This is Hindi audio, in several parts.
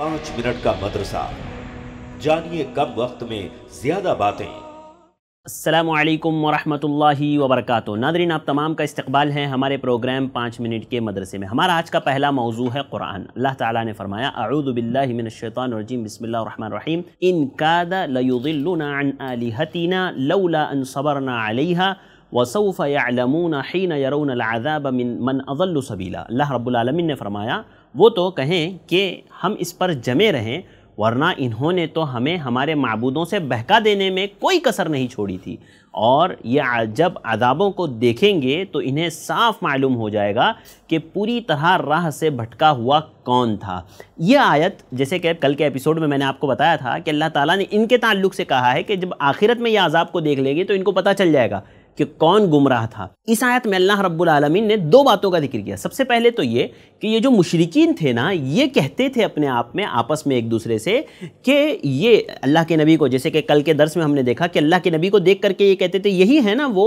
पांच मिनट का मदरसा जानिए कम वक्त में ज्यादा बातें असलकम वरहमल वरक नादरीन आप तमाम का इस्तबाल है हमारे प्रोग्राम पाँच मिनट के मदरसे में हमारा आज का पहला मौजू है कुरान अल्लाह ताला ने फरमाया अरुदबिल्लिनशैतरजीम बसमीम इन कादिलना लौला अनसबरना अलहा यालमून हीन यरून अलाज़ाब मन अवल सबीला अल्लाह रब्बुल ने फरमाया वो तो कहें कि हम इस पर जमे रहें वरना इन्होंने तो हमें हमारे मबूदों से बहका देने में कोई कसर नहीं छोड़ी थी और ये जब अदाबों को देखेंगे तो इन्हें साफ मालूम हो जाएगा कि पूरी तरह राह से भटका हुआ कौन था ये आयत जैसे कि कल के एपिसोड में मैंने आपको बताया था कि अल्लाह ताला ने इनके ताल्लुक से कहा है कि जब आखिरत में यह अजाब को देख लेंगे तो इनको पता चल जाएगा कि कौन गुमराह था इस आयत में अल्लाह रब्बुल आलमीन ने दो बातों का जिक्र किया सबसे पहले तो ये कि ये जो मुशरकिन थे ना ये कहते थे अपने आप में आपस में एक दूसरे से कि ये अल्लाह के नबी को जैसे कि कल के दर्स में हमने देखा कि अल्लाह के नबी को देख करके ये कहते थे यही है ना वो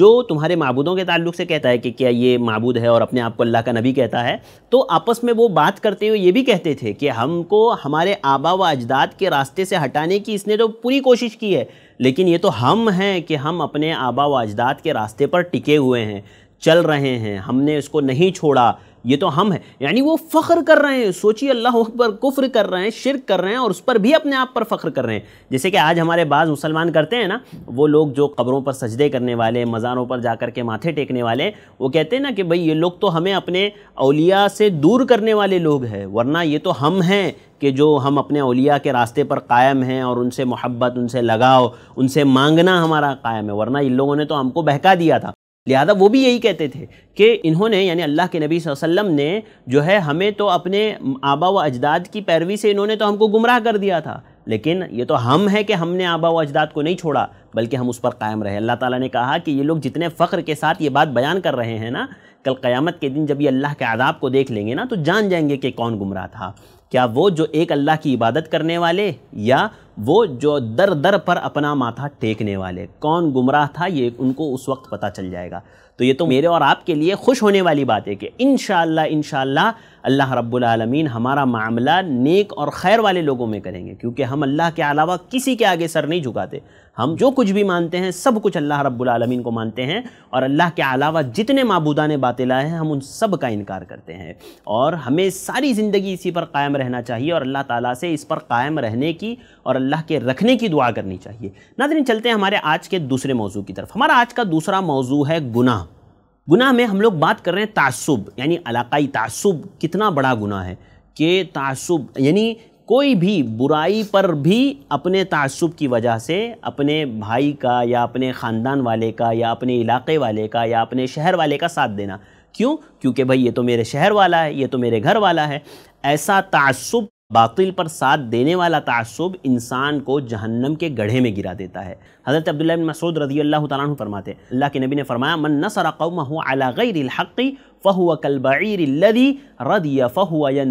जो तुम्हारे मबूदों के ताल्लुक से कहता है कि क्या ये मबूद है और अपने आप को अल्लाह का नबी कहता है तो आपस में वो बात करते हुए ये भी कहते थे कि हमको हमारे आबा व अजदाद के रास्ते से हटाने की इसने तो पूरी कोशिश की है लेकिन ये तो हम हैं कि हम अपने आबा व अजदाद के रास्ते पर टिके हुए हैं चल रहे हैं हमने इसको नहीं छोड़ा ये तो हम हैं यानी वो फ़ख्र कर रहे हैं सोचिए अल्लाह पर कुफ्र कर रहे हैं शिरक कर रहे हैं और उस पर भी अपने आप पर फ़ख्र कर रहे हैं जैसे कि आज हमारे बाज़ मुसलमान करते हैं ना वो लोग जो कब्रों पर सजदे करने वाले मज़ारों पर जा कर के माथे टेकने वाले वो कहते हैं ना कि भाई ये लोग तो हमें अपने अलिया से दूर करने वाले लोग हैं वरना ये तो हम हैं कि जो हम अपने अलिया के रास्ते पर कायम हैं और उनसे मोहब्बत उनसे लगाव उनसे मांगना हमारा कायम है वरना इन लोगों ने तो हमको बहका दिया था लिहाजा वो भी यही कहते थे कि इन्होंने यानी अल्लाह के नबी वसल्लम ने जो है हमें तो अपने आबा व अजदाद की पैरवी से इन्होंने तो हमको गुमराह कर दिया था लेकिन ये तो हम हैं कि हमने आबा व अजदाद को नहीं छोड़ा बल्कि हम उस पर कायम रहे अल्लाह ताला ने कहा कि ये लोग जितने फ़ख्र के साथ ये बात बयान कर रहे हैं ना कल क़यामत के दिन जब ये अल्लाह के आदाब को देख लेंगे ना तो जान जाएंगे कि कौन गुमराह था क्या वो जो एक अल्लाह की इबादत करने वाले या वो जो दर दर पर अपना माथा टेकने वाले कौन गुमराह था ये उनको उस वक्त पता चल जाएगा तो ये तो मेरे और आपके लिए खुश होने वाली बात है कि इन शह अल्लाह रब्लमीन हमारा मामला नेक और खैर वाले लोगों में करेंगे क्योंकि हम अल्लाह के अलावा किसी के आगे सर नहीं झुकाते हम जो कुछ भी मानते हैं सब कुछ अल्लाह रब्बुल आलमीन को मानते हैं और अल्लाह के अलावा जितने मबूदा ने बातें लाए हैं हम उन सब का इनकार करते हैं और हमें सारी ज़िंदगी इसी पर कायम रहना चाहिए और अल्लाह ताला से इस पर कायम रहने की और अल्लाह के रखने की दुआ करनी चाहिए नादरीन चलते हैं हमारे आज के दूसरे मौजू की तरफ हमारा आज का दूसरा मौजू है गुनाह गुनाह में हम लोग बात कर रहे हैं तासुब यानी अलाकाई तासुब कितना बड़ा गुनाह है कि तासुब यानी कोई भी बुराई पर भी अपने तसब की वजह से अपने भाई का या अपने ख़ानदान वाले का या अपने इलाके वाले का या अपने शहर वाले का साथ देना क्यों क्योंकि भाई ये तो मेरे शहर वाला है ये तो मेरे घर वाला है ऐसा तसब बातिल पर साथ देने वाला तसब इंसान को जहन्नम के गढ़े में गिरा देता है हज़रत अब्दुल्ल मसूद रजी अल्लाह तु फरमाते अल्लाह के नबी ने फरमाया मन नसर कौम अला फ़हुआ कलबीर रदी रदिया फ़हुआ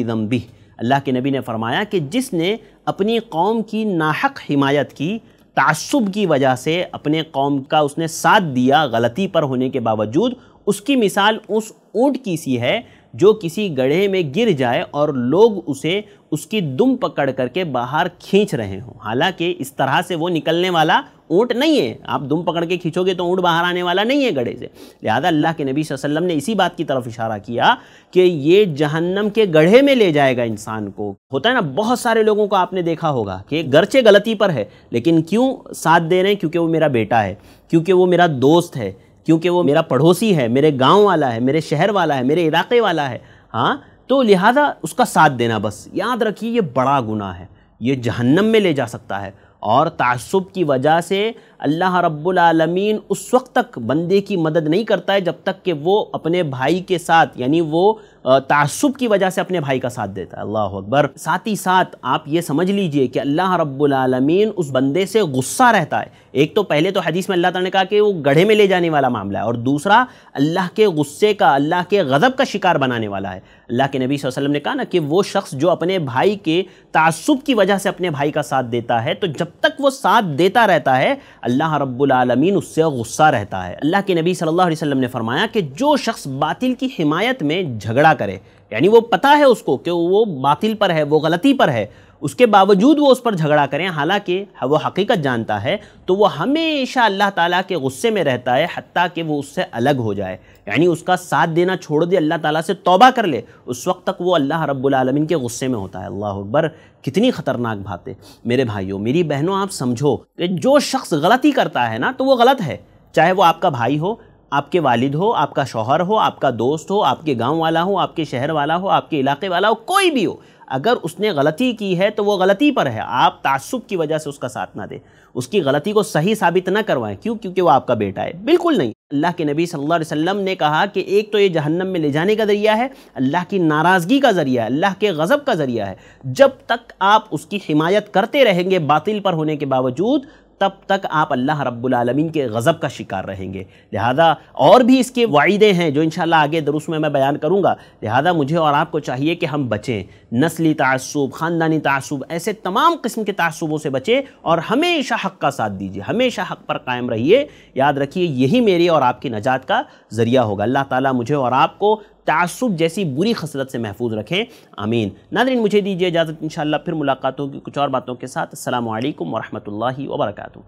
बिदम्बी अल्लाह के नबी ने फरमाया कि जिसने अपनी कौम की नाहक हिमायत की तसब की वजह से अपने कौम का उसने साथ दिया गलती पर होने के बावजूद उसकी मिसाल उस ऊँट की सी है जो किसी गढ़े में गिर जाए और लोग उसे उसकी दुम पकड़ करके बाहर खींच रहे हों हालांकि इस तरह से वो निकलने वाला ऊँट नहीं है आप दुम पकड़ के खींचोगे तो ऊँट बाहर आने वाला नहीं है गढ़े से लिहाजा अल्लाह के नबी वसल्लम ने इसी बात की तरफ इशारा किया कि ये जहन्नम के गढ़े में ले जाएगा इंसान को होता है ना बहुत सारे लोगों को आपने देखा होगा कि गरचे गलती पर है लेकिन क्यों साथ दे रहे हैं क्योंकि वो मेरा बेटा है क्योंकि वो मेरा दोस्त है क्योंकि वो मेरा पड़ोसी है मेरे गांव वाला है मेरे शहर वाला है मेरे इलाके वाला है हाँ तो लिहाजा उसका साथ देना बस याद रखिए ये बड़ा गुना है ये जहन्नम में ले जा सकता है और तसब की वजह से अल्लाह रब्बुलमीन उस वक्त तक बंदे की मदद नहीं करता है जब तक कि वो अपने भाई के साथ यानी वो तासुब की वजह से अपने भाई का साथ देता है अल्लाह अकबर साथ ही साथ आप ये समझ लीजिए कि अल्लाह रब्बुलमीन उस बंदे से गुस्सा रहता है एक तो पहले तो हदीस में अल्लाह ताला ने कहा कि वो गढ़े में ले जाने वाला मामला है और दूसरा अल्लाह के गुस्से का अल्लाह के गज़ब का शिकार बनाने वाला है अल्लाह के नबी वसलम ने कहा ना कि वो शख्स जो अपने भाई के तासुब की वजह से अपने भाई का साथ देता है तो जब तक वो साथ देता रहता है अल्लाह रब्बुलमीन उससे गुस्सा रहता है अल्लाह के नबी सल्लल्लाहु अलैहि वसल्लम ने फरमाया कि जो शख्स बातिल की हिमायत में झगड़ा करे यानी वो पता है उसको कि वो बातिल पर है वो गलती पर है उसके बावजूद वो उस पर झगड़ा करें हालांकि वो हकीकत जानता है तो वो हमेशा अल्लाह ताला के गुस्से में रहता है हती कि वो उससे अलग हो जाए यानी उसका साथ देना छोड़ दे अल्लाह ताला से तौबा कर ले उस वक्त तक वो अल्लाह रब्बुल के गुस्से में होता है अल्लाह अकबर कितनी ख़तरनाक बातें मेरे भाइयों मेरी बहनों आप समझो कि जो शख्स गलती करता है ना तो वो गलत है चाहे वो आपका भाई हो आपके वालिद हो आपका शौहर हो आपका दोस्त हो आपके गांव वाला हो आपके शहर वाला हो आपके इलाके वाला हो कोई भी हो अगर उसने गलती की है तो वो गलती पर है आप तासुब की वजह से उसका साथ ना दें उसकी गलती को सही साबित ना करवाएं क्यों क्योंकि वो आपका बेटा है बिल्कुल नहीं अल्लाह के नबी सल्लल्लाहु अलैहि वसल्लम ने कहा कि एक तो ये जहन्नम में ले जाने का ज़रिया है अल्लाह की नाराज़गी का ज़रिया है अल्लाह के गज़ब का ज़रिया है जब तक आप उसकी हिमायत करते रहेंगे बातिल पर होने के बावजूद तब तक आप अल्लाह रब्बुलमीन के गज़ब का शिकार रहेंगे लिहाजा और भी इसके वायदे हैं जो इन आगे दरुस में मैं बयान करूँगा लिहाजा मुझे और आपको चाहिए कि हम बचें नस्ली तसब ख़ानदानी तसब ऐसे तमाम किस्म के तसबों से बचें और हमेशा हक़ का साथ दीजिए हमेशा हक़ पर कायम रहिए याद रखिए यही मेरी और आपकी नजात का ज़रिया होगा अल्लाह ताली मुझे और आपको तसब जैसी बुरी खसरत से महफूज रखें आमीन नादरीन मुझे दीजिए इजाज़त इन फिर मुलाकात होगी कुछ और बातों के साथ असलकम वरहमल वबरकू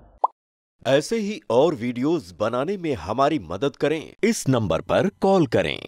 ऐसे ही और वीडियोस बनाने में हमारी मदद करें इस नंबर पर कॉल करें